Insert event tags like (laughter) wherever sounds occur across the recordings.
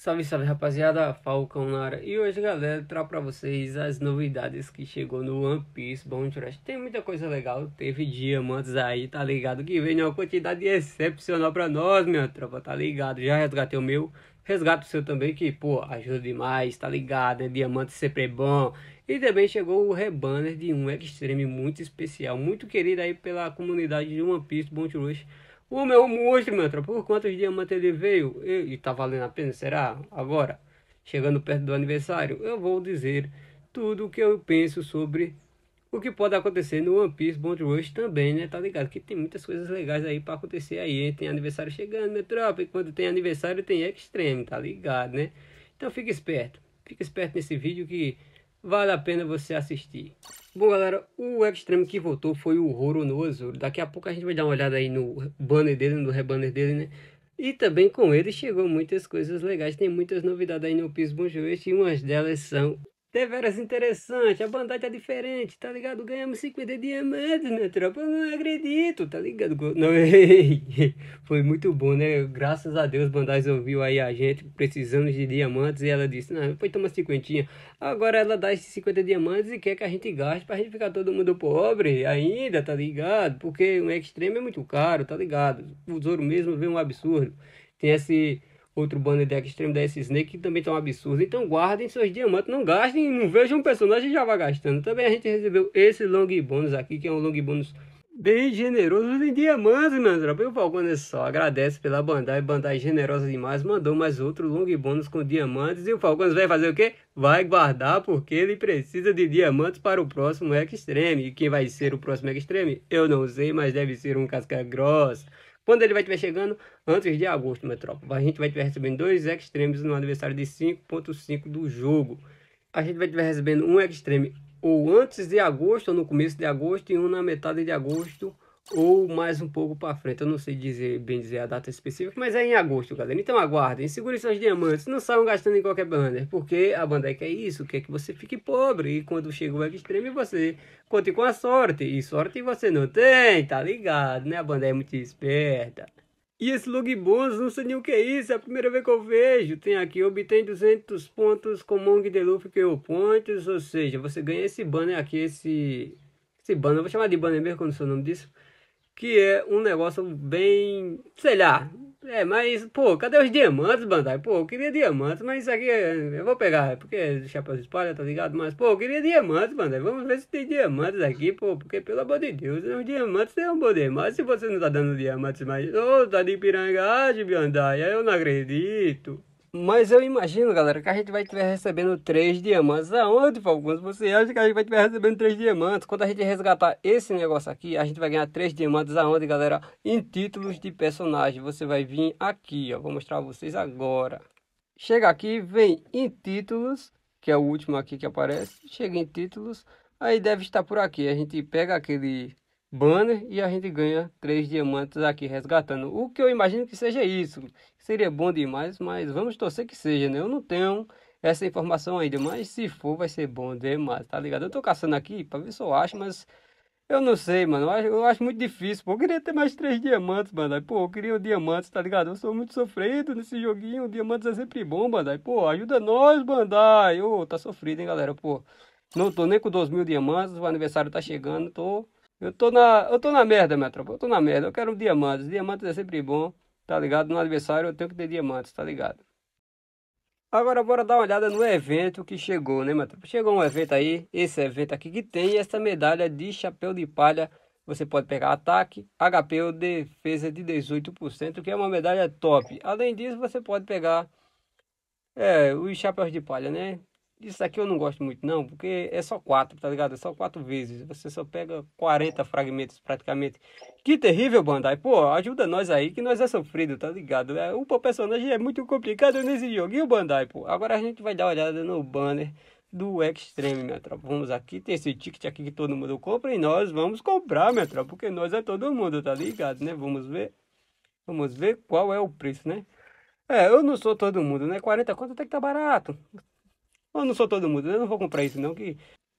Salve, salve rapaziada, Falcão na área. E hoje, galera, trago pra vocês as novidades que chegou no One Piece Bom Trash. Tem muita coisa legal, teve diamantes aí, tá ligado? Que veio uma quantidade excepcional pra nós, minha tropa, tá ligado? Já resgatei o meu, resgate o seu também, que, pô, ajuda demais, tá ligado? É Diamante sempre é bom. E também chegou o rebanner de um extreme muito especial, muito querido aí pela comunidade de One Piece Bounty Rush. O meu monstro, meu tropa, por quantos diamantes ele veio? E, e tá valendo a pena, será? Agora, chegando perto do aniversário, eu vou dizer tudo o que eu penso sobre o que pode acontecer no One Piece Bond Rush também, né? Tá ligado? Que tem muitas coisas legais aí para acontecer aí. Tem aniversário chegando, meu tropa. E quando tem aniversário tem Extreme, tá ligado, né? Então fica esperto. Fica esperto nesse vídeo que Vale a pena você assistir. Bom, galera, o extremo que voltou foi o Roro no Azul. Daqui a pouco a gente vai dar uma olhada aí no banner dele, no rebanner dele, né? E também com ele chegou muitas coisas legais, tem muitas novidades aí no Pismo Joeste e umas delas são deveras interessante. A bandagem é diferente, tá ligado? Ganhamos 50 diamantes, né, tropa? Eu não acredito, tá ligado? Não, (laughs) foi muito bom, né? Graças a Deus, bandagem ouviu aí a gente precisando de diamantes e ela disse: Não, foi tomar 50. Agora ela dá esses 50 diamantes e quer que a gente gaste pra gente ficar todo mundo pobre ainda, tá ligado? Porque um extremo é muito caro, tá ligado? O ouro mesmo vem um absurdo. Tem esse outro banner deck extremo da S-Snake, que também tá um absurdo. Então guardem seus diamantes, não gastem, não vejam um personagem já vai gastando. Também a gente recebeu esse long bônus aqui, que é um long bônus bem generoso em diamantes, meu tropa. E o Falcone só agradece pela Bandai, Bandai generosa demais, mandou mais outro long bônus com diamantes. E o Falcone vai fazer o quê? Vai guardar, porque ele precisa de diamantes para o próximo Extreme. E quem vai ser o próximo Extreme? Eu não sei, mas deve ser um casca grossa. Quando ele vai estiver chegando? Antes de agosto, Metrópole. A gente vai estiver recebendo dois extremos no aniversário de 5.5 do jogo. A gente vai estiver recebendo um extremo ou antes de agosto, ou no começo de agosto, e um na metade de agosto, ou mais um pouco para frente. Eu não sei dizer, bem dizer a data específica, mas é em agosto, galera. Então aguardem, segurem seus diamantes, não saiam gastando em qualquer banner, porque a bandeira é quer é isso, quer que você fique pobre e quando chega o extremo você conte com a sorte, e sorte você não tem, tá ligado, né? A bandeira é muito esperta. E esse log bônus, não sei nem o que é isso, é a primeira vez que eu vejo. Tem aqui, obtém 200 pontos com Mong Delufe que eu pontos, ou seja, você ganha esse banner aqui, esse... Esse banner, eu vou chamar de banner mesmo quando o seu nome disso que é um negócio bem, sei lá, é, mas, pô, cadê os diamantes, Bandai? Pô, eu queria diamantes, mas isso aqui é, eu vou pegar, é porque é chapéu de espalha, tá ligado? Mas, pô, eu queria diamantes, Bandai. Vamos ver se tem diamantes aqui, pô, porque pelo amor de Deus, os diamantes têm um poder, mas se você não tá dando diamantes mais, ô, oh, tá de pirangagem, Bandai, aí eu não acredito. Mas eu imagino, galera, que a gente vai estiver recebendo três diamantes. Aonde, alguns Você acha que a gente vai estiver recebendo três diamantes? Quando a gente resgatar esse negócio aqui, a gente vai ganhar três diamantes aonde, galera? Em títulos de personagem. Você vai vir aqui, ó. Vou mostrar vocês agora. Chega aqui, vem em títulos, que é o último aqui que aparece. Chega em títulos. Aí deve estar por aqui. A gente pega aquele banner e a gente ganha três diamantes aqui resgatando. O que eu imagino que seja isso. Seria bom demais, mas vamos torcer que seja, né? Eu não tenho essa informação ainda, mas se for vai ser bom demais, tá ligado? Eu tô caçando aqui para ver se eu acho, mas eu não sei, mano. Eu acho, eu acho muito difícil, pô. Eu queria ter mais três diamantes, mano. Pô, eu queria o um diamante, tá ligado? Eu sou muito sofrido nesse joguinho. O diamantes é sempre bom, Bandai. Pô, ajuda nós, Bandai. Ô, oh, tá sofrido, hein, galera, pô. Não tô nem com dois mil diamantes, o aniversário tá chegando, tô eu tô na, eu tô na merda, minha tropa. Eu tô na merda. Eu quero um diamantes. Diamantes é sempre bom, tá ligado? No adversário eu tenho que ter diamantes, tá ligado? Agora bora dar uma olhada no evento que chegou, né, minha tropa? Chegou um evento aí, esse evento aqui que tem essa medalha de chapéu de palha. Você pode pegar ataque, HP ou defesa de 18%, que é uma medalha top. Além disso, você pode pegar é, os chapéus de palha, né? Isso aqui eu não gosto muito, não, porque é só quatro, tá ligado? É só quatro vezes. Você só pega 40 fragmentos praticamente. Que terrível, Bandai. Pô, ajuda nós aí, que nós é sofrido, tá ligado? É, o personagem é muito complicado nesse joguinho, Bandai, pô. Agora a gente vai dar uma olhada no banner do Extreme, minha tropa. Vamos aqui, tem esse ticket aqui que todo mundo compra e nós vamos comprar, minha tropa, porque nós é todo mundo, tá ligado, né? Vamos ver. Vamos ver qual é o preço, né? É, eu não sou todo mundo, né? 40 conto até que tá barato. Eu não sou todo mundo, eu não vou comprar isso não, que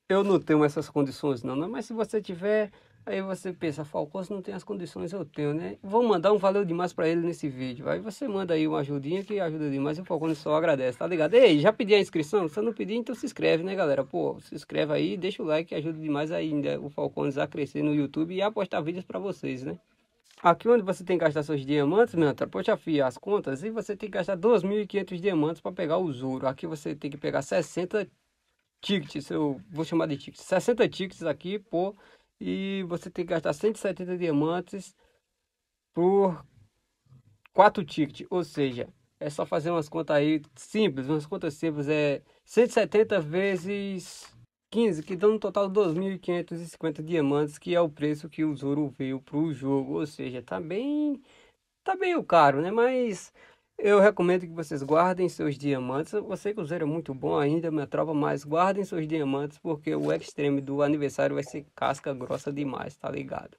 eu não tenho essas condições não, não. Né? mas se você tiver, aí você pensa, Falcão, se não tem as condições, eu tenho, né? Vou mandar um valeu demais para ele nesse vídeo. Aí você manda aí uma ajudinha que ajuda demais e o Falcão só agradece, tá ligado? Ei, já pedi a inscrição? Se eu não pedir então se inscreve, né, galera? Pô, se inscreve aí, deixa o like que ajuda demais ainda o Falcão a crescer no YouTube e a postar vídeos para vocês, né? Aqui onde você tem que gastar seus diamantes, meu antero, poxa filha, as contas, e você tem que gastar 2.500 diamantes para pegar os ouro. Aqui você tem que pegar 60 tickets, eu vou chamar de tickets, 60 tickets aqui, pô, e você tem que gastar 170 diamantes por 4 tickets, ou seja, é só fazer umas contas aí simples, umas contas simples, é 170 vezes 15, que dão no total 2.550 diamantes, que é o preço que o Zoro veio para o jogo. Ou seja, tá bem, tá bem o caro, né? Mas eu recomendo que vocês guardem seus diamantes. Eu sei que o Zoro é muito bom ainda, minha tropa, mas guardem seus diamantes, porque o extreme do aniversário vai ser casca grossa demais, tá ligado?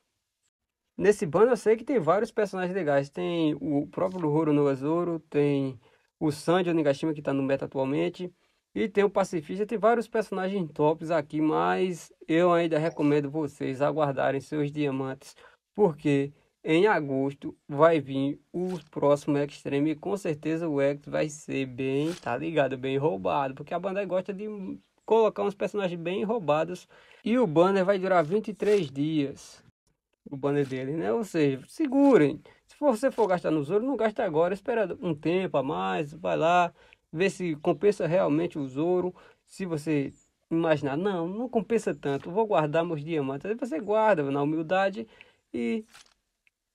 Nesse bando eu sei que tem vários personagens legais. Tem o próprio Roro no Zoro, tem o Sanji Onigashima que está no meta atualmente e tem o Pacifista, tem vários personagens tops aqui, mas eu ainda recomendo vocês aguardarem seus diamantes, porque em agosto vai vir o próximo Extreme e com certeza o X vai ser bem, tá ligado, bem roubado, porque a Bandai gosta de colocar uns personagens bem roubados e o banner vai durar 23 dias. O banner dele, né? Ou seja, segurem. Se você for gastar nos ouro, não gaste agora, espera um tempo a mais, vai lá, ver se compensa realmente o ouro. Se você imaginar, não, não compensa tanto, vou guardar meus diamantes. Aí você guarda na humildade e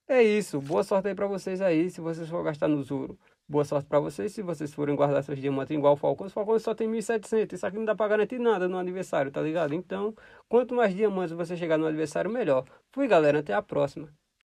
é isso. Boa sorte aí para vocês aí, se vocês for gastar no ouro. Boa sorte para vocês se vocês forem guardar seus diamantes igual o Falcão. Os Falcões só tem 1.700. Isso aqui não dá para garantir nada no aniversário, tá ligado? Então, quanto mais diamantes você chegar no aniversário, melhor. Fui, galera. Até a próxima.